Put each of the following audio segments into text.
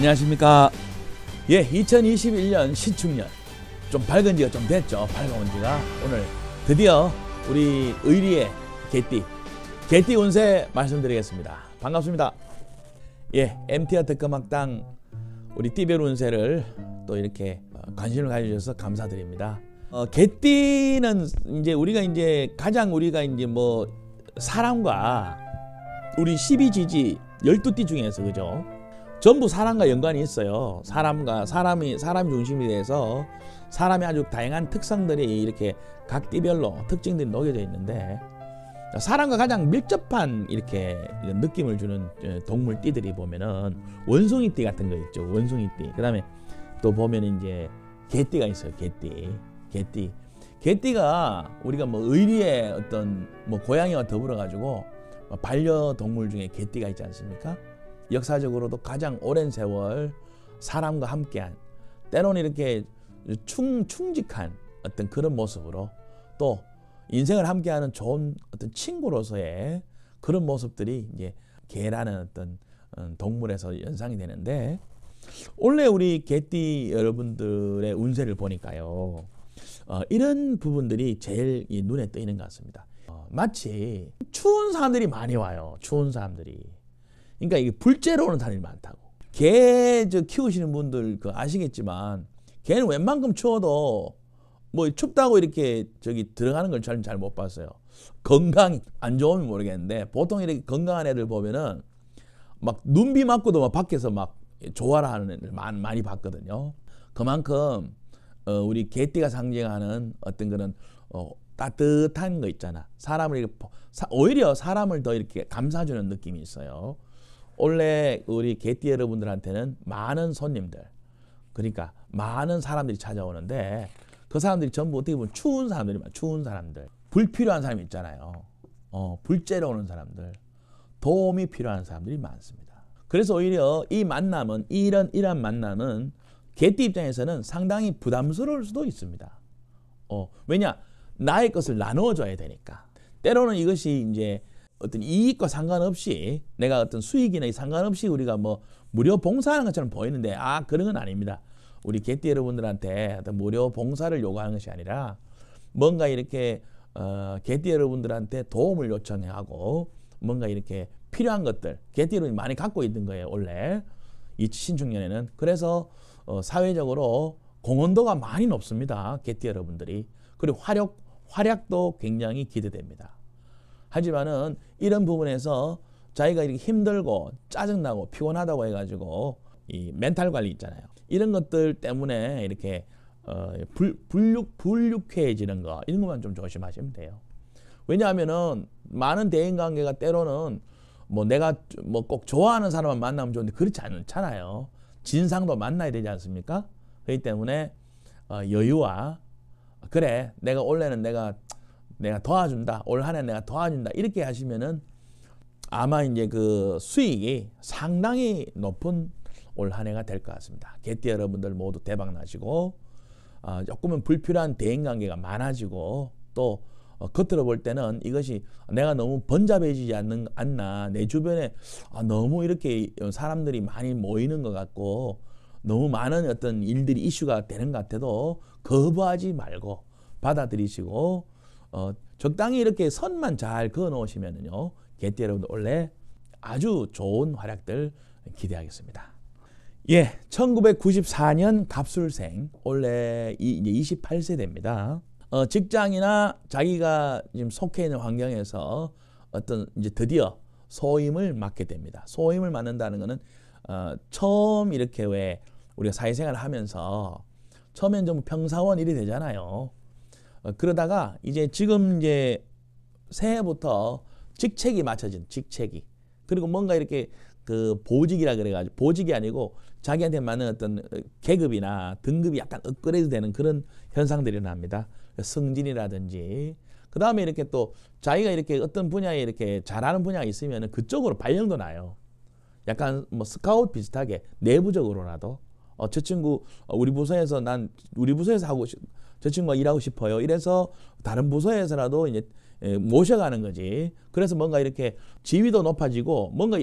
안녕하십니까. 예, 2021년 신축년. 좀 밝은 지가 좀 됐죠. 밝아 지가. 오늘 드디어 우리 의리의 개띠. 개띠 운세 말씀드리겠습니다. 반갑습니다. 예, MTR 특검학당 우리 띠별 운세를 또 이렇게 어, 관심을 가져주셔서 감사드립니다. 어, 개띠는 이제 우리가 이제 가장 우리가 이제 뭐 사람과 우리 12지지 12띠 중에서 그죠? 전부 사람과 연관이 있어요. 사람과 사람이 사람 중심이 돼서 사람이 아주 다양한 특성들이 이렇게 각띠별로 특징들이 녹여져 있는데 사람과 가장 밀접한 이렇게 느낌을 주는 어, 동물 띠들이 보면은 원숭이 띠 같은 거 있죠. 원숭이 띠. 그다음에 또 보면 이제 개띠가 있어요. 개띠. 개띠. 개띠가 우리가 뭐 의리의 어떤 뭐 고양이와 더불어 가지고 뭐 반려동물 중에 개띠가 있지 않습니까? 역사적으로도 가장 오랜 세월 사람과 함께한 때론 이렇게 충, 충직한 어떤 그런 모습으로 또 인생을 함께하는 좋은 어떤 친구로서의 그런 모습들이 이제 개라는 어떤 어, 동물에서 연상이 되는데 원래 우리 개띠 여러분들의 운세를 보니까요 어, 이런 부분들이 제일 눈에 띄는 것 같습니다. 어, 마치 추운 사람들이 많이 와요. 추운 사람들이. 그러니까 이게 불제로 오는 단일이 많다고. 개 저 키우시는 분들 그 아시겠지만 개는 웬만큼 추워도 뭐 춥다고 이렇게 저기 들어가는 걸잘잘 못 봤어요. 건강 이안 좋으면 모르겠는데 보통 이렇게 건강한 애들 보면은 막 눈비 맞고도 막 밖에서 막 조화라하는 애들 많이, 많이 봤거든요. 그만큼 어, 우리 개띠가 상징하는 어떤 그런 어, 따뜻한 거 있잖아. 사람을 이렇게 사, 오히려 사람을 더 이렇게 감싸주는 느낌이 있어요. 원래 우리 개띠 여러분들한테는 많은 손님들 그러니까 많은 사람들이 찾아오는데 그 사람들이 전부 어떻게 보면 추운 사람들이 많아 추운 사람들 불필요한 사람이 있잖아요 어, 불제로 오는 사람들 도움이 필요한 사람들이 많습니다 그래서 오히려 이 만남은 이런 이런 만남은 개띠 입장에서는 상당히 부담스러울 수도 있습니다 어, 왜냐 나의 것을 나누어줘야 되니까 때로는 이것이 이제 어떤 이익과 상관없이 내가 어떤 수익이나 상관없이 우리가 뭐 무료 봉사하는 것처럼 보이는데 아 그런 건 아닙니다. 우리 개띠 여러분들한테 어떤 무료 봉사를 요구하는 것이 아니라 뭔가 이렇게 어, 개띠 여러분들한테 도움을 요청하고 뭔가 이렇게 필요한 것들 개띠 여러분이 많이 갖고 있는 거예요 원래 이신중년에는 그래서 어, 사회적으로 공헌도가 많이 높습니다 개띠 여러분들이 그리고 화력 활약도 굉장히 기대됩니다. 하지만은 이런 부분에서 자기가 이렇게 힘들고 짜증나고 피곤하다고 해가지고 이 멘탈 관리 있잖아요. 이런 것들 때문에 이렇게 어, 불, 불육, 불육해지는 거 이런 것만 좀 조심하시면 돼요. 왜냐하면은 많은 대인 관계가 때로는 뭐 내가 뭐 꼭 좋아하는 사람만 만나면 좋은데 그렇지 않잖아요. 진상도 만나야 되지 않습니까? 그렇기 때문에 어, 여유와 그래 내가 원래는 내가 내가 도와준다. 올 한해 내가 도와준다. 이렇게 하시면은 아마 이제 그 수익이 상당히 높은 올 한 해가 될 것 같습니다. 개띠 여러분들 모두 대박 나시고 어, 아, 조금은 불필요한 대인 관계가 많아지고 또 어, 겉으로 볼 때는 이것이 내가 너무 번잡해지지 않는, 않나 내 주변에 아, 너무 이렇게 사람들이 많이 모이는 것 같고 너무 많은 어떤 일들이 이슈가 되는 것 같아도 거부하지 말고 받아들이시고 어, 적당히 이렇게 선만 잘 그어 놓으시면요 개띠 여러분 원래 아주 좋은 활약들 기대하겠습니다. 예, 1994년 갑술생 원래 28세 됩니다. 어, 직장이나 자기가 지금 속해 있는 환경에서 어떤 이제 드디어 소임을 맡게 됩니다. 소임을 맡는다는 것은 어, 처음 이렇게 왜 우리가 사회생활을 하면서 처음엔 전 평사원 일이 되잖아요. 어, 그러다가 이제 지금 이제 새해부터 직책이 맞춰진 직책이 그리고 뭔가 이렇게 그 보직이라 그래가지고 보직이 아니고 자기한테 맞는 어떤 계급이나 등급이 약간 업그레이드 되는 그런 현상들이 일어납니다. 승진이라든지 그 다음에 이렇게 또 자기가 이렇게 어떤 분야에 이렇게 잘하는 분야가 있으면 그쪽으로 발령도 나요. 약간 뭐 스카웃 비슷하게 내부적으로라도 어, 저 친구 어, 우리 부서에서 난 우리 부서에서 하고 싶, 저 친구가 일하고 싶어요. 이래서 다른 부서에서라도 이제 예, 모셔가는 거지. 그래서 뭔가 이렇게 지위도 높아지고 뭔가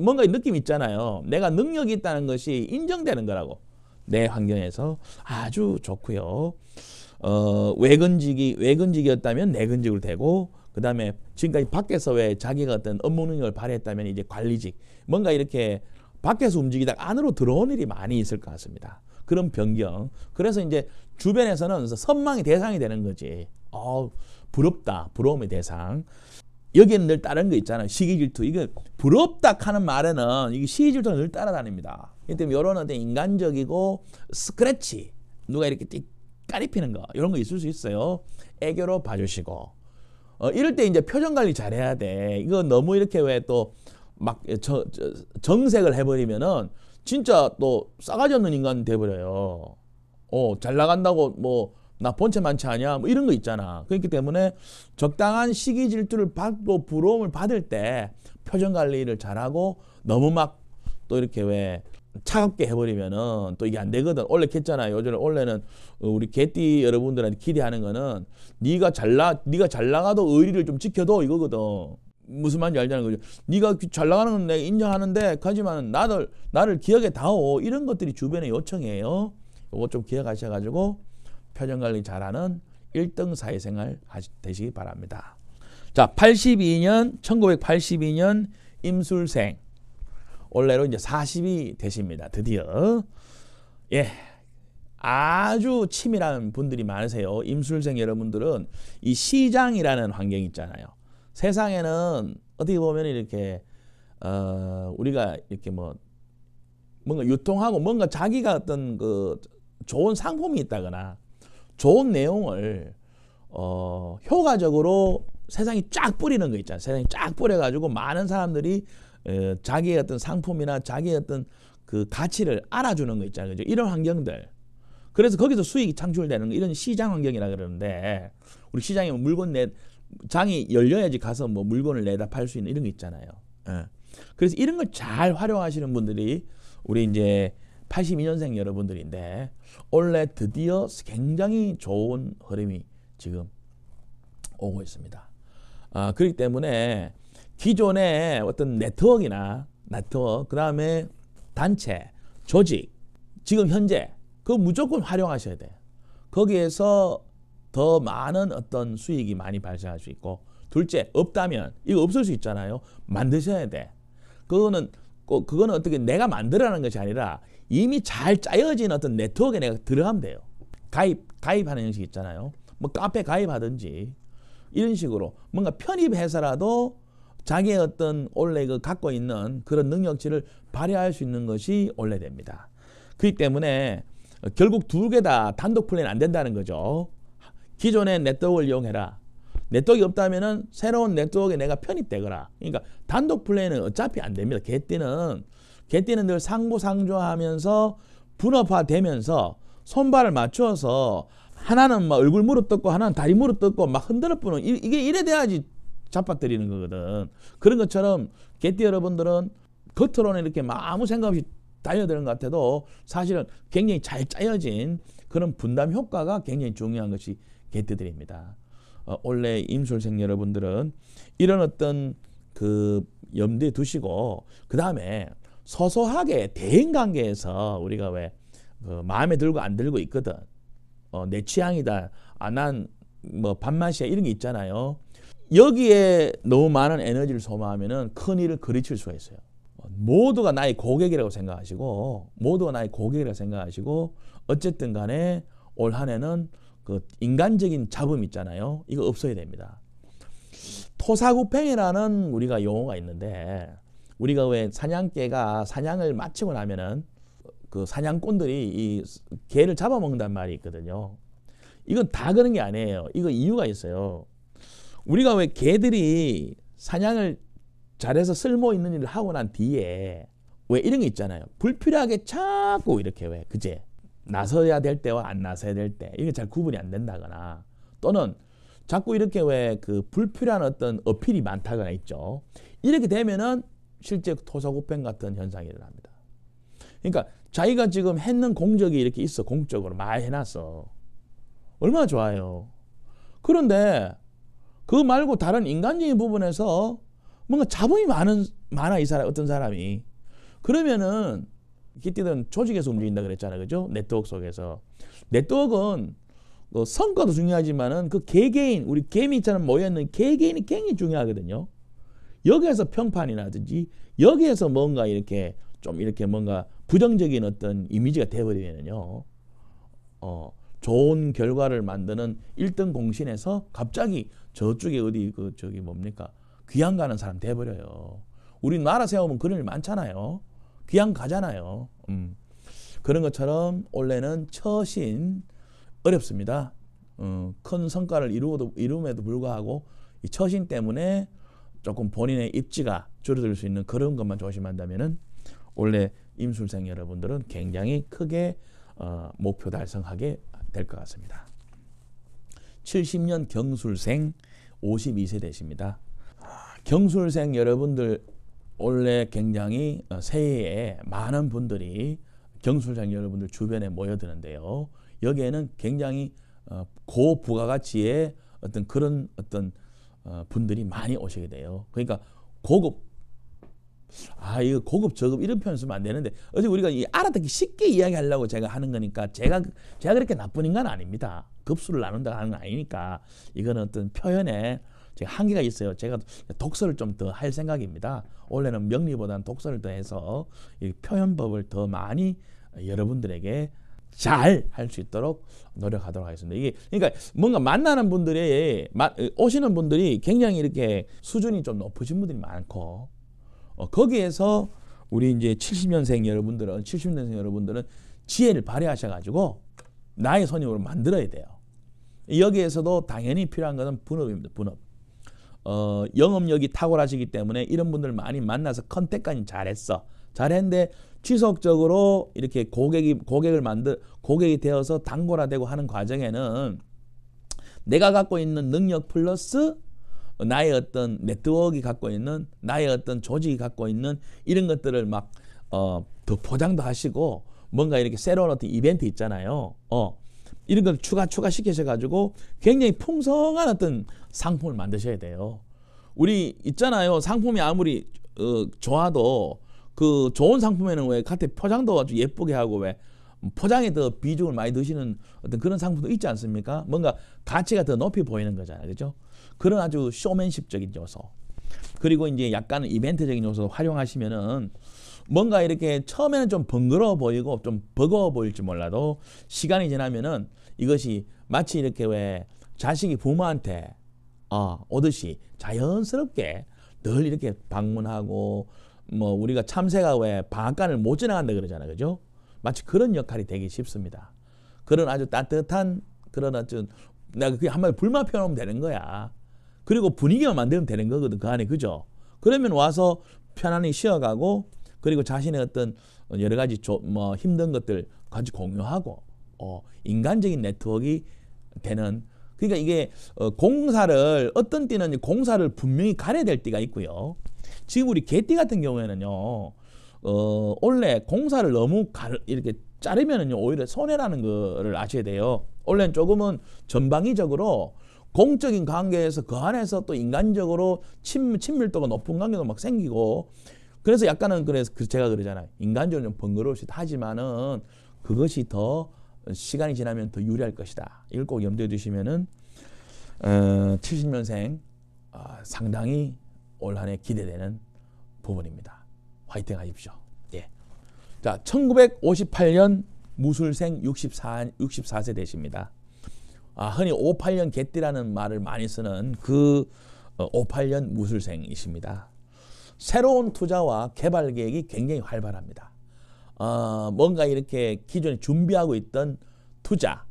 뭔가 느낌 있잖아요. 내가 능력이 있다는 것이 인정되는 거라고. 내 환경에서 아주 좋고요. 어, 외근직이 외근직이었다면 내근직으로 되고 그다음에 지금까지 밖에서 왜 자기가 어떤 업무 능력을 발휘했다면 이제 관리직 뭔가 이렇게 밖에서 움직이다가 안으로 들어온 일이 많이 있을 것 같습니다. 그런 변경. 그래서 이제 주변에서는 선망의 대상이 되는 거지. 어, 부럽다. 부러움의 대상. 여기는 늘 다른 거 있잖아요. 시기 질투. 이거 부럽다 하는 말에는 이게 시기 질투는 늘 따라다닙니다. 이 때문에 이런 어떤 인간적이고 스크래치 누가 이렇게 띡 까리피는 거 이런 거 있을 수 있어요. 애교로 봐주시고 어, 이럴 때 이제 표정 관리 잘해야 돼. 이거 너무 이렇게 왜 또 막 정색을 해버리면은 진짜 또 싸가지 없는 인간 돼버려요. 어, 잘 나간다고 뭐, 나 본체 많지 않냐? 뭐 이런 거 있잖아. 그렇기 때문에 적당한 시기 질투를 받고 부러움을 받을 때 표정 관리를 잘하고 너무 막 또 이렇게 왜 차갑게 해버리면은 또 이게 안 되거든. 원래 했잖아요. 요즘 원래는 우리 개띠 여러분들한테 기대하는 거는 네가 잘 나 네가 잘 나가도 의리를 좀 지켜둬 이거거든. 무슨 말인지 알잖아요. 그죠? 네가 잘 나가는 건 내가 인정하는데 하지만 나를 나를 기억에 다오 이런 것들이 주변에 요청해요. 요거 좀 기억하셔 가지고 표정 관리 잘하는 일등 사회생활 되시기 바랍니다. 자, 82년 1982년 임술생 올해로 이제 40이 되십니다. 드디어. 예. 아주 치밀한 분들이 많으세요. 임술생 여러분들은 이 시장이라는 환경 있잖아요. 세상에는 어떻게 보면 이렇게 어, 우리가 이렇게 뭐 뭔가 유통하고 뭔가 자기가 어떤 그 좋은 상품이 있다거나 좋은 내용을 어, 효과적으로 세상이 쫙 뿌리는 거 있잖아요. 세상이 쫙 뿌려가지고 많은 사람들이 에, 자기의 어떤 상품이나 자기의 어떤 그 가치를 알아주는 거 있잖아요. 그죠? 이런 환경들. 그래서 거기서 수익이 창출되는 거, 이런 시장 환경이라 그러는데 우리 시장에 물건 내 장이 열려야지 가서 뭐 물건을 내다 팔 수 있는 이런 게 있잖아요. 예. 그래서 이런 걸 잘 활용하시는 분들이 우리 이제 82년생 여러분들인데 원래 드디어 굉장히 좋은 흐름이 지금 오고 있습니다. 아, 그렇기 때문에 기존의 어떤 네트워크나 네트워크 그다음에 단체, 조직 지금 현재 그 무조건 활용하셔야 돼요. 거기에서 더 많은 어떤 수익이 많이 발생할 수 있고 둘째 없다면 이거 없을 수 있잖아요. 만드셔야 돼. 그거는 그거는 어떻게 내가 만들어라는 것이 아니라 이미 잘 짜여진 어떤 네트워크에 내가 들어가면 돼요. 가입 가입하는 형식 있잖아요. 뭐 카페 가입하든지 이런 식으로 뭔가 편입해서라도 자기의 어떤 원래 그 갖고 있는 그런 능력치를 발휘할 수 있는 것이 원래 됩니다. 그렇기 때문에 어, 결국 두 개 다 단독 플랜 안 된다는 거죠. 기존의 네트워크를 이용해라. 네트워크가 없다면 은 새로운 네트워크에 내가 편입되거라. 그러니까 단독 플레이는 어차피 안 됩니다. 개띠는 개띠는 늘 상부상조하면서 분업화되면서 손발을 맞추어서 하나는 막 얼굴 무릎 뜯고 하나는 다리 무릎 뜯고 막 흔들어 뿌는 이게 이래 돼야지 잡아뜨리는 거거든. 그런 것처럼 개띠 여러분들은 겉으로는 이렇게 막 아무 생각 없이 달려드는 것 같아도 사실은 굉장히 잘 짜여진 그런 분담 효과가 굉장히 중요한 것이 개트들입니다 어, 원래 임술생 여러분들은 이런 어떤 그 염두에 두시고 그 다음에 소소하게 대인 관계에서 우리가 왜그 마음에 들고 안 들고 있거든. 어, 내 취향이다. 아, 난뭐 밥맛이야. 이런 게 있잖아요. 여기에 너무 많은 에너지를 소모하면큰 일을 그르칠 수가 있어요. 어, 모두가 나의 고객이라고 생각하시고 모두가 나의 고객이라고 생각하시고 어쨌든 간에 올 한 해는 그 인간적인 잡음 있잖아요. 이거 없어야 됩니다. 토사구팽이라는 우리가 용어가 있는데 우리가 왜 사냥개가 사냥을 마치고 나면은 그 사냥꾼들이 이 개를 잡아먹는단 말이 있거든요. 이건 다 그런 게 아니에요. 이거 이유가 있어요. 우리가 왜 개들이 사냥을 잘해서 쓸모 있는 일을 하고 난 뒤에 왜 이런 게 있잖아요. 불필요하게 자꾸 이렇게 왜 그제 나서야 될 때와 안 나서야 될 때 이게 잘 구분이 안 된다거나 또는 자꾸 이렇게 왜 그 불필요한 어떤 어필이 많다거나 있죠. 이렇게 되면은 실제 토사구팽 같은 현상이 일어납니다. 그러니까 자기가 지금 했는 공적이 이렇게 있어 공적으로 많이 해놨어. 얼마나 좋아요. 그런데 그 말고 다른 인간적인 부분에서 뭔가 잡음이 많은 많아 이 사람 어떤 사람이 그러면은 키티는 조직에서 움직인다 그랬잖아요. 그죠? 네트워크 속에서. 네트워크는 어, 성과도 중요하지만은 그 개개인, 우리 개미처럼 모여있는 개개인이 굉장히 중요하거든요. 여기에서 평판이라든지 여기에서 뭔가 이렇게 좀 이렇게 뭔가 부정적인 어떤 이미지가 돼버리면요. 은 어, 좋은 결과를 만드는 일등 공신에서 갑자기 저쪽에 어디 그 저기 뭡니까? 귀향 가는 사람 돼버려요. 우리 나라 세우면 그런 일 많잖아요. 그냥 가잖아요. 음. 그런 것처럼 원래는 처신 어렵습니다. 어, 큰 성과를 이루어도, 이루음에도 불구하고 이 처신 때문에 조금 본인의 입지가 줄어들 수 있는 그런 것만 조심한다면은 원래 임술생 여러분들은 굉장히 크게 어, 목표 달성하게 될 것 같습니다. 70년 경술생 52세 되십니다. 경술생 여러분들 원래 굉장히 어, 새해에 많은 분들이 경술장 여러분들 주변에 모여드는데요. 여기에는 굉장히 어, 고부가가치의 어떤 그런 어떤 어, 분들이 많이 오시게 돼요. 그러니까 고급 아 이거 고급 저급 이런 표현 쓰면 안 되는데 어제 우리가 이 알아듣기 쉽게 이야기하려고 제가 하는 거니까 제가 제가 그렇게 나쁜 인간 아닙니다. 급수를 나눈다 하는 건 아니니까 이거는 어떤 표현에 제가 한계가 있어요. 제가 독서를 좀 더 할 생각입니다. 원래는 명리보다는 독서를 더 해서 이 표현법을 더 많이 여러분들에게 잘 할 수 있도록 노력하도록 하겠습니다. 이게 그러니까 뭔가 만나는 분들이 오시는 분들이 굉장히 이렇게 수준이 좀 높으신 분들이 많고 어, 거기에서 우리 이제 70년생 여러분들은 70년생 여러분들은 지혜를 발휘하셔 가지고 나의 손님으로 만들어야 돼요. 여기에서도 당연히 필요한 것은 분업입니다. 분업. 어, 영업력이 탁월하시기 때문에 이런 분들 많이 만나서 컨택까지 잘했어. 잘했는데 지속적으로 이렇게 고객이 고객을 만들 고객이 되어서 단골화되고 하는 과정에는 내가 갖고 있는 능력 플러스 나의 어떤 네트워크가 갖고 있는 나의 어떤 조직이 갖고 있는 이런 것들을 막 어, 포장도 하시고 뭔가 이렇게 새로운 어떤 이벤트 있잖아요. 어, 이런 걸 추가 추가시키셔 가지고 굉장히 풍성한 어떤 상품을 만드셔야 돼요. 우리 있잖아요. 상품이 아무리 어, 좋아도 그 좋은 상품에는 왜 겉에 포장도 아주 예쁘게 하고 왜 포장에 더 비중을 많이 드시는 어떤 그런 상품도 있지 않습니까? 뭔가 가치가 더 높이 보이는 거잖아요. 그죠? 그런 아주 쇼맨십적인 요소. 그리고 이제 약간 이벤트적인 요소 활용하시면은 뭔가 이렇게 처음에는 좀 번거로워 보이고 좀 버거워 보일지 몰라도 시간이 지나면은 이것이 마치 이렇게 왜 자식이 부모한테 어, 오듯이 자연스럽게 늘 이렇게 방문하고 뭐 우리가 참새가 왜 방앗간을 못 지나간다 그러잖아요. 그죠? 마치 그런 역할이 되기 쉽습니다. 그런 아주 따뜻한 그런 아주 내가 그게 한마디 불만 표현하면 되는 거야. 그리고 분위기만 만들면 되는 거거든. 그 안에 그죠? 그러면 와서 편안히 쉬어가고 그리고 자신의 어떤 여러 가지 조, 뭐 힘든 것들 같이 공유하고 어, 인간적인 네트워크가 되는 그러니까 이게 어, 공사를 어떤 띠는 공사를 분명히 가려야 될 띠가 있고요. 지금 우리 개띠 같은 경우에는요. 어, 원래 공사를 너무 가 이렇게 자르면은요 오히려 손해라는 거를 아셔야 돼요. 원래 조금은 전방위적으로 공적인 관계에서 그 안에서 또 인간적으로 친, 친밀도가 높은 관계도 막 생기고 그래서 약간은 그래서 그 제가 그러잖아요. 인간적으로 좀 번거로울 수 있다. 하지만은 그것이 더 시간이 지나면 더 유리할 것이다. 이걸 꼭 염두에 두시면은 어, 70년생 어, 아, 상당히 올 한해 기대되는 부분입니다. 화이팅 하십시오. 예. 자, 1958년 무술생 64, 64세 되십니다. 아, 흔히 58년 개띠라는 말을 많이 쓰는 그 58년 어, 무술생이십니다. 새로운 투자와 개발 계획이 굉장히 활발합니다. 어, 뭔가 이렇게 기존에 준비하고 있던 투자,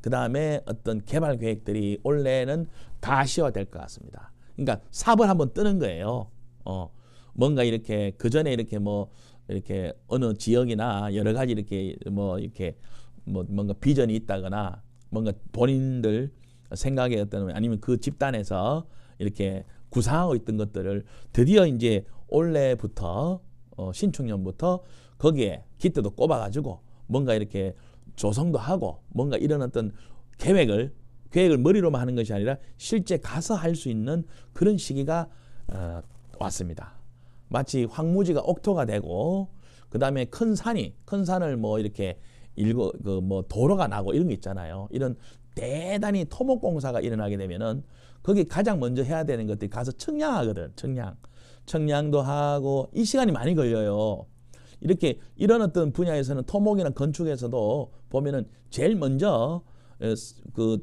그 다음에 어떤 개발 계획들이 올해는 다 시화될 것 같습니다. 그러니까 삽을 한번 뜨는 거예요. 어, 뭔가 이렇게 그 전에 이렇게 뭐 이렇게 어느 지역이나 여러 가지 이렇게 뭐 이렇게 뭐 뭔가 비전이 있다거나 뭔가 본인들 생각에 어떤 아니면 그 집단에서 이렇게 구상하고 있던 것들을 드디어 이제 올해부터 어, 신축년부터 거기에 기때도 꼽아가지고 뭔가 이렇게 조성도 하고 뭔가 이런 어떤 계획을 계획을 머리로만 하는 것이 아니라 실제 가서 할 수 있는 그런 시기가 어, 왔습니다. 마치 황무지가 옥토가 되고 그 다음에 큰 산이 큰 산을 뭐 이렇게 일거 그뭐 도로가 나고 이런 게 있잖아요. 이런 대단히 토목공사가 일어나게 되면은 거기 가장 먼저 해야 되는 것들이 가서 청량하거든. 청량. 청량도 하고 이 시간이 많이 걸려요. 이렇게 이런 어떤 분야에서는 토목이나 건축에서도 보면은 제일 먼저 그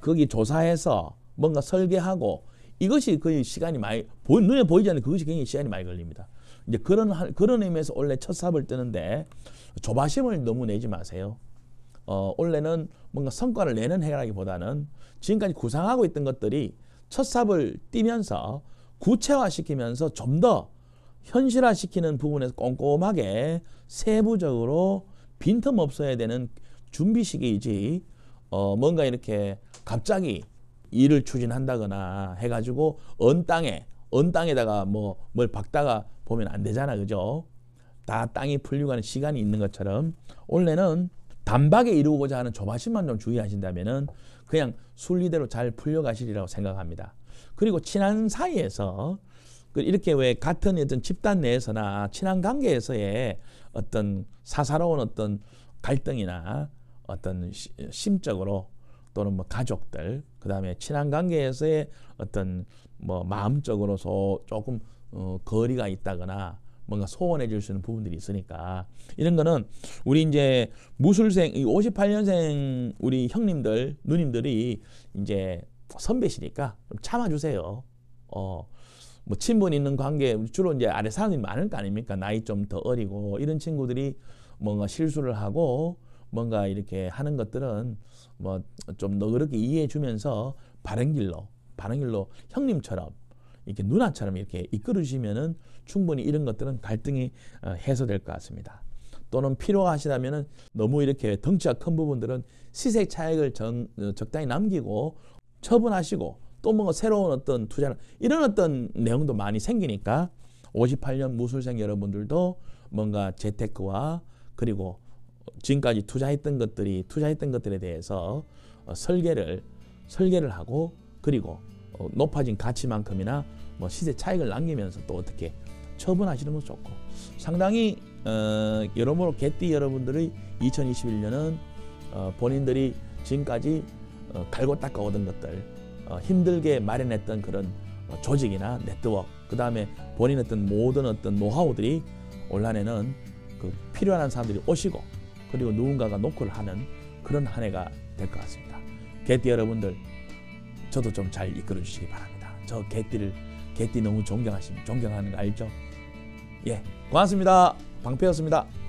거기 조사해서 뭔가 설계하고 이것이 거의 시간이 많이 눈에 보이지 않는 그것이 굉장히 시간이 많이 걸립니다. 이제 그런 그런 의미에서 원래 첫 삽을 뜨는데 조바심을 너무 내지 마세요. 어, 원래는 뭔가 성과를 내는 해라기보다는 지금까지 구상하고 있던 것들이 첫 삽을 뛰면서 구체화시키면서 좀 더 현실화시키는 부분에서 꼼꼼하게 세부적으로 빈틈 없어야 되는 준비 시기이지 어, 뭔가 이렇게 갑자기 일을 추진한다거나 해가지고 언 땅에 언 땅에다가 뭐 뭘 박다가 보면 안 되잖아 그죠? 다 땅이 풀려가는 시간이 있는 것처럼 원래는 단박에 이루고자 하는 조바심만 좀 주의하신다면은 그냥 순리대로 잘 풀려가시리라고 생각합니다. 그리고 친한 사이에서 그 이렇게 왜 같은 어떤 집단 내에서나 친한 관계에서의 어떤 사사로운 어떤 갈등이나 어떤 심적으로 또는 뭐 가족들 그다음에 친한 관계에서의 어떤 뭐 마음적으로서 조금 어, 거리가 있다거나 뭔가 소원해 줄 수 있는 부분들이 있으니까 이런 거는 우리 이제 무술생 58년생 우리 형님들 누님들이 이제 선배시니까 좀 참아주세요. 어. 뭐 친분 있는 관계 주로 이제 아래 사람이 많을 거 아닙니까 나이 좀 더 어리고 이런 친구들이 뭔가 실수를 하고 뭔가 이렇게 하는 것들은 뭐 좀 너그럽게 이해해 주면서 바른 길로 바른 길로 형님처럼 이렇게 누나처럼 이렇게 이끌어 주시면은 충분히 이런 것들은 갈등이 어, 해소될 것 같습니다. 또는 필요하시다면은 너무 이렇게 덩치가 큰 부분들은 시세 차익을 전, 어, 적당히 남기고 처분하시고 또뭔 새로운 어떤 투자 이런 어떤 내용도 많이 생기니까 58년 무술생 여러분들도 뭔가 재테크와 그리고 지금까지 투자했던 것들이 투자했던 것들에 대해서 어, 설계를 설계를 하고 그리고 어, 높아진 가치만큼이나 뭐 시세 차익을 남기면서 또 어떻게 처분하시는 것도 좋고 상당히 어, 여러모로 개띠 여러분들의 2021년은 어, 본인들이 지금까지 어, 갈고 닦아 오던 것들 어, 힘들게 마련했던 그런 어, 조직이나 네트워크 그 다음에 본인 어떤 모든 어떤 노하우들이 올 한해는 그 필요한 사람들이 오시고 그리고 누군가가 노크를 하는 그런 한 해가 될 것 같습니다. 개띠 여러분들 저도 좀 잘 이끌어 주시기 바랍니다. 저 개띠를 개띠 너무 존경하심 존경하는 거 알죠? 예, 고맙습니다. 방패였습니다.